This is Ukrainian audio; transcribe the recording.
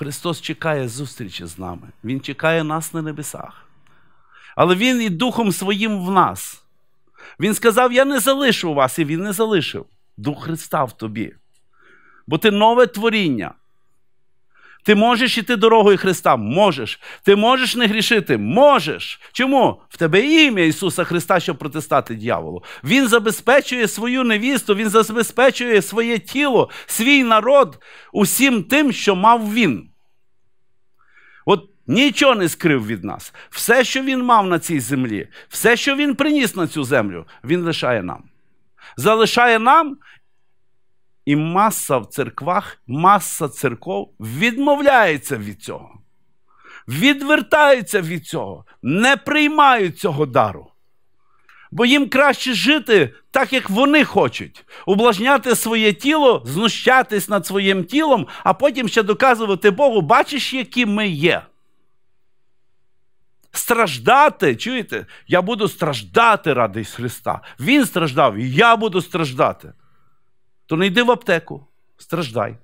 Христос чекає зустрічі з нами. Він чекає нас на небесах. Але Він і Духом своїм в нас. Він сказав: Я не залишу вас, і Він не залишив. Дух Христа в тобі. Бо ти нове творіння. Ти можеш іти дорогою Христа? Можеш. Ти можеш не грішити? Можеш. Чому? В тебе ім'я Ісуса Христа, щоб протистати дьяволу. Він забезпечує свою невісту, Він забезпечує своє тіло, свій народ усім тим, що мав він. Нічого не скрив від нас. Все, що він мав на цій землі, все, що він приніс на цю землю, він лишає нам. Залишає нам. І маса в церквах, маса церков відмовляється від цього. відвертається від цього, не приймають цього дару. Бо їм краще жити так, як вони хочуть, ублажняти своє тіло, знущатись над своїм тілом, а потім ще доказувати Богу, бачиш, які ми є. Страждати, чуєте? Я буду страждати ради Христа. Він страждав, і я буду страждати. То не йди в аптеку, страждай.